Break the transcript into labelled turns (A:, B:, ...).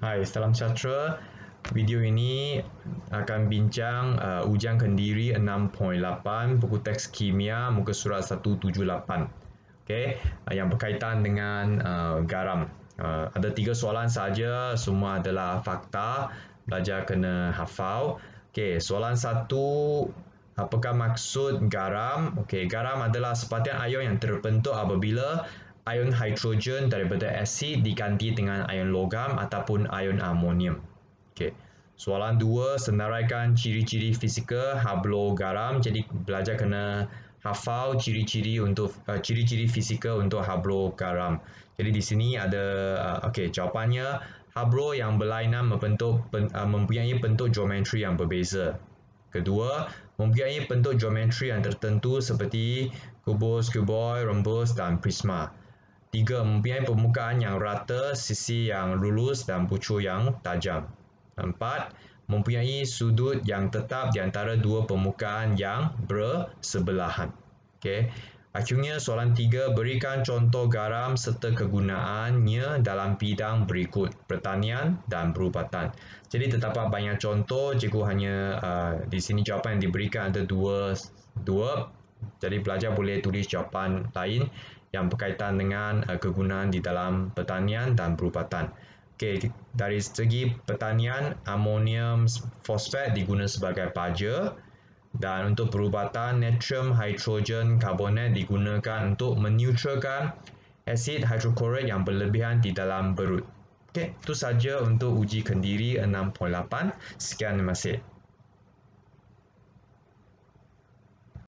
A: Hai, salam sejahtera. Video ini akan bincang uh, ujian kendiri 6.8 buku teks kimia muka surat 178. Okey, uh, yang berkaitan dengan uh, garam. Uh, ada tiga soalan saja, semua adalah fakta. Belajar kena hafal. Okey, soalan satu, apakah maksud garam? Okey, garam adalah sepatian air yang terbentuk apabila ion hidrogen daripada asid diganti dengan ion logam ataupun ion amonium. Okey. Soalan dua senaraikan ciri-ciri fizikal hablo garam. Jadi belajar kena hafal ciri-ciri untuk uh, ciri-ciri fizikal untuk hablo garam. Jadi di sini ada uh, okey jawapannya hablo yang berlainan membentuk pen, uh, mempunyai bentuk geometri yang berbeza. Kedua, mempunyai bentuk geometri yang tertentu seperti kubus, kuboid, rombus dan prisma. Tiga, mempunyai permukaan yang rata, sisi yang lurus dan pucu yang tajam. Empat, mempunyai sudut yang tetap di antara dua permukaan yang bersebelahan. Okey. Akhirnya, soalan tiga, berikan contoh garam serta kegunaannya dalam bidang berikut, pertanian dan perubatan. Jadi, terdapat banyak contoh, cikgu hanya uh, di sini jawapan yang diberikan ada dua, dua jadi pelajar boleh tulis jawapan lain yang berkaitan dengan eh, kegunaan di dalam pertanian dan perubatan. Okay, dari segi pertanian, amonium fosfat digunakan sebagai baja dan untuk perubatan, natrium hydrogen carbonate digunakan untuk menutralkan asid hidrochloride yang berlebihan di dalam berut. Okay, itu saja untuk uji kendiri 6.8. Sekian terima kasih.